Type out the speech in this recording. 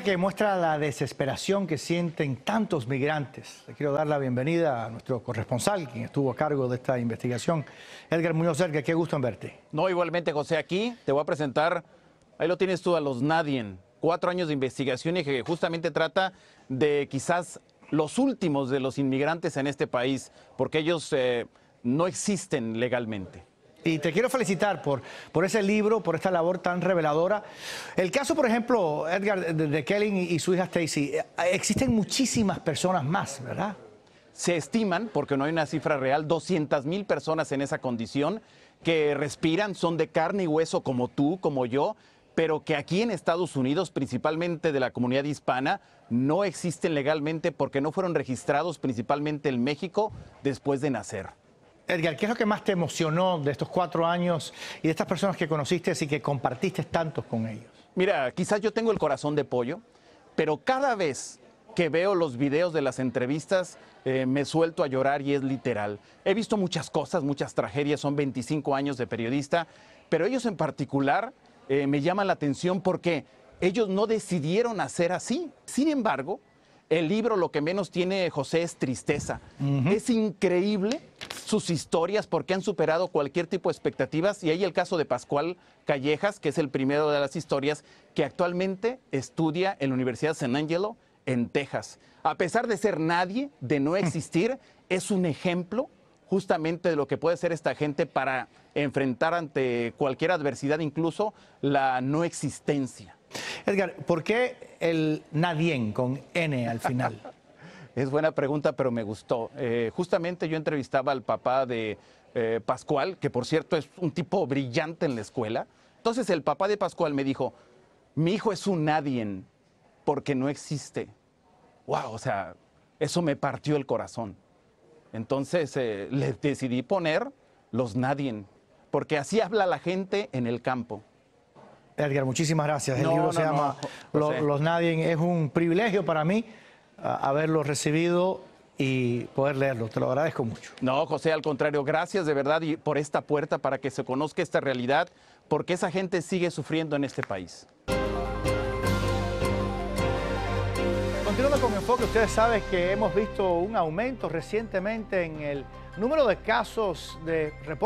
que muestra la desesperación que sienten tantos migrantes. Le quiero dar la bienvenida a nuestro corresponsal, quien estuvo a cargo de esta investigación, Edgar Muñoz Cerca. Qué gusto en verte. No, igualmente, José, aquí te voy a presentar, ahí lo tienes tú, a los Nadien. Cuatro años de investigación y que justamente trata de quizás los últimos de los inmigrantes en este país, porque ellos eh, no existen legalmente. Y te quiero felicitar por, ese libro, por esta labor tan reveladora. El caso, por ejemplo, Edgar, de, Kelly y su hija Stacy, eh, existen muchísimas personas más, ¿verdad? Se estiman, porque no hay una cifra real, 200 mil personas en esa condición que respiran, son de carne y hueso como tú, como yo, pero que aquí en Estados Unidos, principalmente de la comunidad hispana, no existen legalmente porque no fueron registrados principalmente en México después de nacer. Edgar, ¿qué es lo que más te emocionó de estos cuatro años y de estas personas que conociste y que compartiste tanto con ellos? Mira, quizás yo tengo el corazón de pollo, pero cada vez que veo los videos de las entrevistas, eh, me suelto a llorar y es literal. He visto muchas cosas, muchas tragedias, son 25 años de periodista, pero ellos en particular eh, me llaman la atención porque ellos no decidieron hacer así. Sin embargo, el libro lo que menos tiene José es tristeza. Es increíble sus historias porque han superado cualquier tipo de expectativas. Y hay el caso de Pascual Callejas, que es el primero de las historias, que actualmente estudia en la Universidad San Angelo en Texas. A pesar de ser nadie, de no existir, es un ejemplo justamente de lo que puede ser esta gente para enfrentar ante cualquier adversidad, incluso la no existencia. Edgar, ¿por qué el nadie con N al final? Es buena pregunta, pero me gustó. Eh, justamente yo entrevistaba al papá de eh, Pascual, que por cierto es un tipo brillante en la escuela. Entonces el papá de Pascual me dijo, mi hijo es un nadie porque no existe. Wow, o sea, eso me partió el corazón. Entonces eh, le decidí poner los nadie, porque así habla la gente en el campo. Edgar, muchísimas gracias. El libro se llama Los, los Nadie. Es un privilegio para mí haberlo recibido y poder leerlo. Te lo agradezco mucho. No, José, al contrario, gracias de verdad y por esta puerta para que se conozca esta realidad, porque esa gente sigue sufriendo en este país. Continuando con enfoque, ustedes saben que hemos visto un aumento recientemente en el número de casos de reportes.